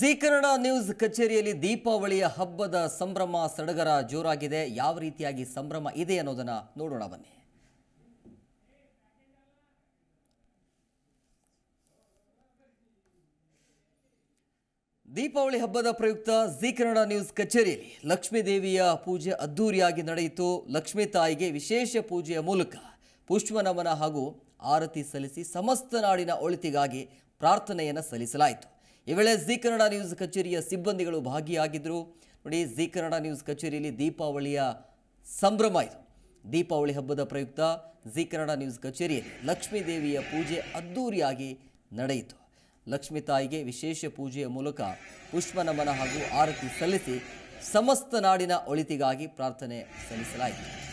ji Kannada news ಕಚೇರಿಯಲ್ಲಿ ದೀಪಾವಳಿಯ ಹಬ್ಬದ ಸಂಭ್ರಮ ಸಡಗರ ಜೋರಾಗಿದೆ ಯಾವ ರೀತಿಯಾಗಿ ಸಂಭ್ರಮ ಇದೆ ಅನ್ನೋದನ್ನು ನೋಡೋಣ ಬನ್ನಿ ದೀಪಾವಳಿ ಹಬ್ಬದ ಪ್ರಯುಕ್ತ ಜಿ ಕನ್ನಡ ನ್ಯೂಸ್ ಕಚೇರಿಯಲ್ಲಿ ಲಕ್ಷ್ಮೀ ದೇವಿಯ ಪೂಜೆ ಅದ್ದೂರಿಯಾಗಿ ನಡೆಯಿತು ಲಕ್ಷ್ಮೀ ತಾಯಿಗೆ ವಿಶೇಷ ಪೂಜೆಯ ಮೂಲಕ ಪುಷ್ಪ ನಮನ ಹಾಗೂ ಆರತಿ ಸಲ್ಲಿಸಿ ಸಮಸ್ತ ನಾಡಿನ ಒಳಿತಿಗಾಗಿ ಪ್ರಾರ್ಥನೆಯನ್ನು ಸಲ್ಲಿಸಲಾಯಿತು ಈ ವೇಳೆ ಜಿ ಕನ್ನಡ ನ್ಯೂಸ್ ಕಚೇರಿಯ ಸಿಬ್ಬಂದಿಗಳು ಭಾಗಿಯಾಗಿದ್ದರು ನೋಡಿ ಜೀ ಕನ್ನಡ ನ್ಯೂಸ್ ಕಚೇರಿಯಲ್ಲಿ ದೀಪಾವಳಿಯ ಸಂಭ್ರಮ ಇದು ದೀಪಾವಳಿ ಹಬ್ಬದ ಪ್ರಯುಕ್ತ ಜಿ ಕನ್ನಡ ನ್ಯೂಸ್ ಕಚೇರಿಯಲ್ಲಿ ಲಕ್ಷ್ಮೀ ದೇವಿಯ ಪೂಜೆ ಅದ್ದೂರಿಯಾಗಿ ನಡೆಯಿತು ಲಕ್ಷ್ಮೀ ತಾಯಿಗೆ ವಿಶೇಷ ಪೂಜೆಯ ಮೂಲಕ ಪುಷ್ಪ ನಮನ ಹಾಗೂ ಆರತಿ ಸಲ್ಲಿಸಿ ಸಮಸ್ತ ನಾಡಿನ ಒಳಿತಿಗಾಗಿ ಪ್ರಾರ್ಥನೆ ಸಲ್ಲಿಸಲಾಯಿತು